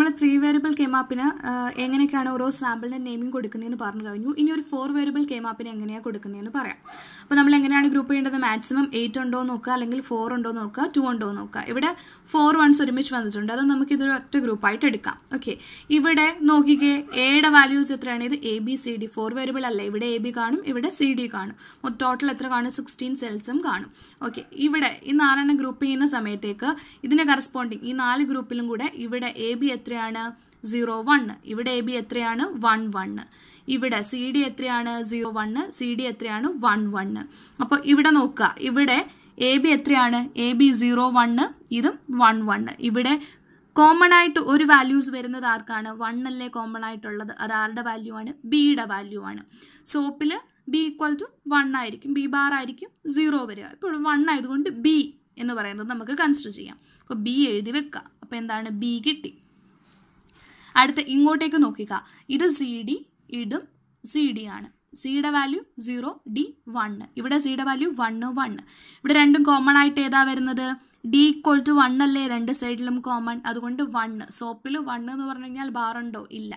നമ്മൾ three variable കേമാപ്പിന് എങ്ങനെയൊക്കെയാണ് ഓരോ സാമ്പിളിന്റെ നെയിമിംഗ് കൊടുക്കുന്നതെന്ന് പറഞ്ഞു കഴിഞ്ഞു ഇനി ഒരു ഫോർ വേരിയബിൾ കേമാപ്പിന് എങ്ങനെയാണ് കൊടുക്കുന്നതെന്ന് പറയാം അപ്പോൾ നമ്മൾ എങ്ങനെയാണ് ഗ്രൂപ്പ് ചെയ്യേണ്ടത് മാക്സിമം എയ്റ്റ് ഉണ്ടോ നോക്കുക അല്ലെങ്കിൽ ഫോർ ഉണ്ടോ നോക്കുക ടു ഉണ്ടോ നോക്കുക ഇവിടെ ഫോർ വൺസ് ഒരുമിച്ച് വന്നിട്ടുണ്ട് അത് നമുക്ക് ഇതൊരു ഒറ്റ ഗ്രൂപ്പ് ആയിട്ട് എടുക്കാം ഓക്കെ ഇവിടെ നോക്കിക്കേ എയുടെ വാല്യൂസ് എത്രയാണ് ഇത് A B C D four variable അല്ല ഇവിടെ എ ബി കാണും ഇവിടെ സി ഡി കാണും ടോട്ടൽ എത്ര കാണും സിക്സ്റ്റീൻ സെൽസും കാണും ഓക്കെ ഇവിടെ ഈ നാലെണ്ണം ഗ്രൂപ്പ് ചെയ്യുന്ന സമയത്തേക്ക് ഇതിനെ കറസ്പോണ്ടിങ് ഈ നാല് ഗ്രൂപ്പിലും കൂടെ ഇവിടെ എ ബി എത്ര എത്രയാണ് സീറോ വണ്ണ് ഇവിടെ എ ബി എത്രയാണ് വൺ വണ്ണ് ഇവിടെ സി ഡി എത്രയാണ് സീറോ വണ്ണ് സി ഡി എത്രയാണ് വൺ വണ്ണ് അപ്പോൾ ഇവിടെ നോക്കുക ഇവിടെ എ ബി എത്രയാണ് എ ബി സീറോ വണ്ണ് ഇതും വൺ വണ്ണ് ഇവിടെ കോമൺ ആയിട്ട് ഒരു വാല്യൂസ് വരുന്നത് ആർക്കാണ് വൺ അല്ലേ കോമൺ ആയിട്ടുള്ളത് അത് ആരുടെ വാല്യൂ ആണ് ബിയുടെ വാല്യൂ ആണ് സോപ്പിൽ ബി ഈക്വൽ ടു വൺ ആയിരിക്കും ബി ബാർ ആയിരിക്കും സീറോ വരിക ഇപ്പോൾ വൺ ആയതുകൊണ്ട് ബി എന്ന് പറയുന്നത് നമുക്ക് കൺസിഡർ ചെയ്യാം അപ്പോൾ ബി എഴുതി വെക്കുക അപ്പോൾ എന്താണ് ബി കിട്ടി അടുത്ത ഇങ്ങോട്ടേക്ക് നോക്കുക ഇത് സി ഡി ഇതും സി ഡി ആണ് സിയുടെ വാല്യൂ സീറോ ഡി വണ്ണ് ഇവിടെ സിയുടെ വാല്യൂ വണ്ണ് വണ്ണ് ഇവിടെ രണ്ടും കോമൺ ആയിട്ട് ഏതാ വരുന്നത് ഡി ഈക്വൽ ടു വൺ അല്ലേ രണ്ട് സൈഡിലും കോമൺ അതുകൊണ്ട് വണ്ണ് സോപ്പിൽ വണ്ണ് എന്ന് പറഞ്ഞു കഴിഞ്ഞാൽ ബാറുണ്ടോ ഇല്ല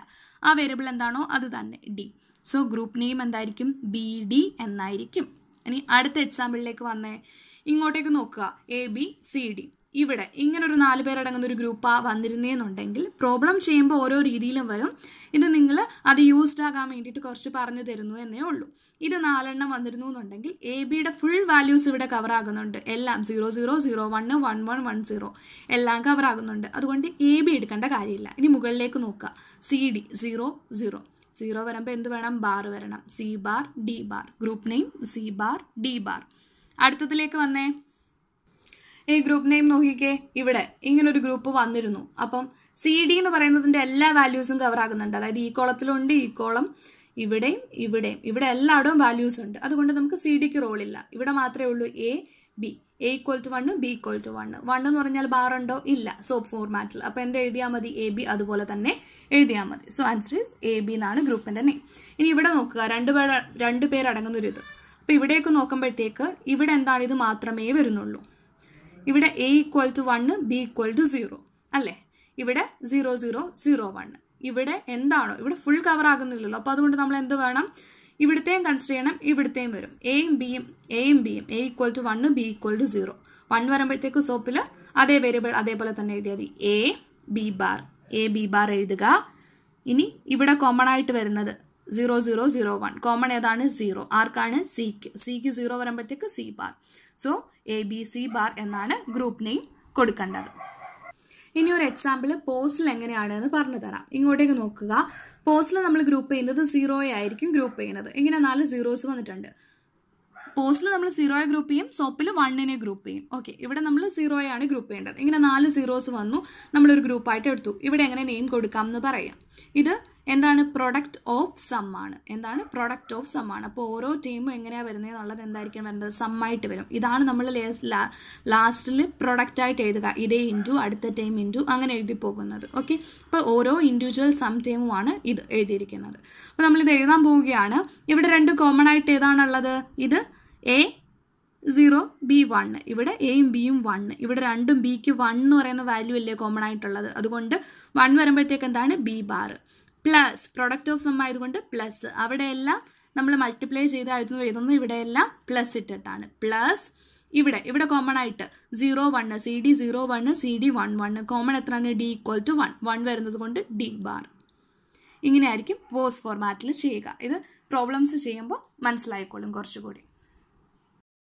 ആ വേരിയബിൾ എന്താണോ അത് തന്നെ ഡി സോ ഗ്രൂപ്പ് നെയിം എന്തായിരിക്കും ബി ഡി എന്നായിരിക്കും ഇനി അടുത്ത എക്സാമ്പിളിലേക്ക് വന്നേ ഇങ്ങോട്ടേക്ക് നോക്കുക എ ബി സി ഡി ഇവിടെ ഇങ്ങനെ ഒരു നാല് പേരടങ്ങുന്ന ഒരു ഗ്രൂപ്പാ വന്നിരുന്നേന്നുണ്ടെങ്കിൽ പ്രോബ്ലം ചെയ്യുമ്പോൾ ഓരോ രീതിയിലും വരും ഇത് നിങ്ങൾ അത് യൂസ്ഡ് ആകാൻ വേണ്ടിയിട്ട് കുറച്ച് പറഞ്ഞു തരുന്നു എന്നേ ഉള്ളൂ ഇത് നാലെണ്ണം വന്നിരുന്നു എന്നുണ്ടെങ്കിൽ എ ബിയുടെ ഫുൾ വാല്യൂസ് ഇവിടെ കവർ ആകുന്നുണ്ട് എല്ലാം zero zero zero one one one one zero എല്ലാം കവർ ആകുന്നുണ്ട് അതുകൊണ്ട് എ ബി എടുക്കേണ്ട കാര്യമില്ല ഇനി മുകളിലേക്ക് നോക്കുക C D zero zero zero വരുമ്പോൾ എന്ത് വേണം ബാർ വരണം C bar D bar group name C bar D bar അടുത്തതിലേക്ക് വന്നേ ഈ ഗ്രൂപ്പ് നെയിം നോക്കിക്കേ ഇവിടെ ഇങ്ങനൊരു ഗ്രൂപ്പ് വന്നിരുന്നു അപ്പം സി ഡി എന്ന് പറയുന്നതിന്റെ എല്ലാ വാല്യൂസും കവർ ആകുന്നുണ്ട് അതായത് ഈ കോളത്തിലുണ്ട് ഈ കോളം ഇവിടെയും ഇവിടെയും ഇവിടെ എല്ലായിടവും വാല്യൂസ് ഉണ്ട് അതുകൊണ്ട് നമുക്ക് സി ഡിക്ക് ഇല്ല ഇവിടെ മാത്രമേ ഉള്ളൂ A B A equal to one B equal to one one എന്ന് പറഞ്ഞാൽ ബാർ ഉണ്ടോ ഇല്ല സോ ഫോർമാറ്റിൽ അപ്പൊ എന്ത് എഴുതിയാൽ മതി എ ബി അതുപോലെ തന്നെ എഴുതിയാൽ മതി so answer is A B എന്നാണ് ഗ്രൂപ്പിന്റെ നെയിം ഇനി ഇവിടെ നോക്കുക രണ്ട് പേർ രണ്ട് ഇത് അപ്പൊ ഇവിടെയൊക്കെ നോക്കുമ്പോഴത്തേക്ക് ഇവിടെ എന്താണ് ഇത് മാത്രമേ വരുന്നുള്ളൂ ഇവിടെ A equal to one B equal to zero അല്ലേ ഇവിടെ സീറോ സീറോ സീറോ വൺ ഇവിടെ എന്താണോ ഇവിടെ ഫുൾ കവർ ആകുന്നില്ലല്ലോ അപ്പോൾ അതുകൊണ്ട് നമ്മൾ എന്ത് വേണം ഇവിടുത്തെയും കൺസിഡർ ചെയ്യണം ഇവിടുത്തെയും വരും എയും ബിയും എയും ബിയും A equal to one B equal to zero one വരുമ്പോഴത്തേക്ക് സോപ്പിൽ അതേ വേരിയബിൾ അതേപോലെ തന്നെ എഴുതിയാൽ മതി A B bar A B bar എഴുതുക ഇനി ഇവിടെ കോമൺ ആയിട്ട് വരുന്നത് zero zero zero one common ഏതാണ് സീറോ ആർക്കാണ് സിക്ക് സിക്ക് സീറോ വരുമ്പോഴത്തേക്ക് C bar so A B C bar എന്നാണ് ഗ്രൂപ്പ് നെയിം കൊടുക്കേണ്ടത് ഇനി ഒരു എക്സാമ്പിൾ പോസ്റ്റിൽ എങ്ങനെയാണ് എന്ന് പറഞ്ഞു തരാം ഇങ്ങോട്ടേക്ക് നോക്കുക പോസ്റ്റിൽ നമ്മൾ ഗ്രൂപ്പ് ചെയ്യുന്നത് സീറോയെ ആയിരിക്കും ഗ്രൂപ്പ് ചെയ്യുന്നത് ഇങ്ങനെ നാല് സീറോസ് വന്നിട്ടുണ്ട് പോസ്റ്റിൽ നമ്മൾ സീറോയെ ഗ്രൂപ്പ് ചെയ്യും സോപ്പിൽ വണ്ണിനെ ഗ്രൂപ്പ് ചെയ്യും ഓക്കെ ഇവിടെ നമ്മൾ സീറോയാണ് ഗ്രൂപ്പ് ചെയ്യേണ്ടത് ഇങ്ങനെ നാല് സീറോസ് വന്നു നമ്മളൊരു ഗ്രൂപ്പായിട്ട് എടുത്തു ഇവിടെ എങ്ങനെ നെയിം കൊടുക്കാം എന്ന് പറയാം ഇത് എന്താണ് പ്രൊഡക്റ്റ് ഓഫ് സം ആണ് എന്താണ് പ്രൊഡക്റ്റ് ഓഫ് സം ആണ് അപ്പോൾ ഓരോ ടീമും എങ്ങനെയാണ് വരുന്നത് എന്നുള്ളത് എന്തായിരിക്കും വരുന്നത് ആയിട്ട് വരും ഇതാണ് നമ്മൾ ലാസ്റ്റിൽ ആയിട്ട് എഴുതുക ഇതേ ഇൻറ്റു അടുത്ത ടൈം ഇൻറ്റു അങ്ങനെ എഴുതി പോകുന്നത് ഓക്കെ അപ്പോൾ ഓരോ ഇൻഡിവിജ്വൽ സം ആണ് ഇത് എഴുതിയിരിക്കുന്നത് അപ്പോൾ നമ്മളിത് എഴുതാൻ പോവുകയാണ് ഇവിടെ രണ്ട് കോമൺ ആയിട്ട് ഏതാണുള്ളത് ഇത് എ സീറോ ബി വൺ ഇവിടെ എയും ബിയും വൺ ഇവിടെ രണ്ടും ബിക്ക് വൺ എന്ന് പറയുന്ന വാല്യൂ അല്ലേ കോമൺ ആയിട്ടുള്ളത് അതുകൊണ്ട് വൺ വരുമ്പോഴത്തേക്ക് എന്താണ് B bar plus product of sum ആയതുകൊണ്ട് പ്ലസ് അവിടെയെല്ലാം നമ്മൾ മൾട്ടിപ്ലൈ ചെയ്തായിരുന്നു എഴുതുന്നത് ഇവിടെയെല്ലാം പ്ലസ് ഇട്ടിട്ടാണ് പ്ലസ് ഇവിടെ ഇവിടെ കോമൺ ആയിട്ട് zero one C D zero one C D one one common എത്രയാണ് D equal to one one വരുന്നത് കൊണ്ട് ഡി ബാർ ഇങ്ങനെയായിരിക്കും പോസ് ഫോർമാറ്റിൽ ചെയ്യുക ഇത് പ്രോബ്ലംസ് ചെയ്യുമ്പോൾ മനസ്സിലായിക്കോളും കുറച്ചുകൂടി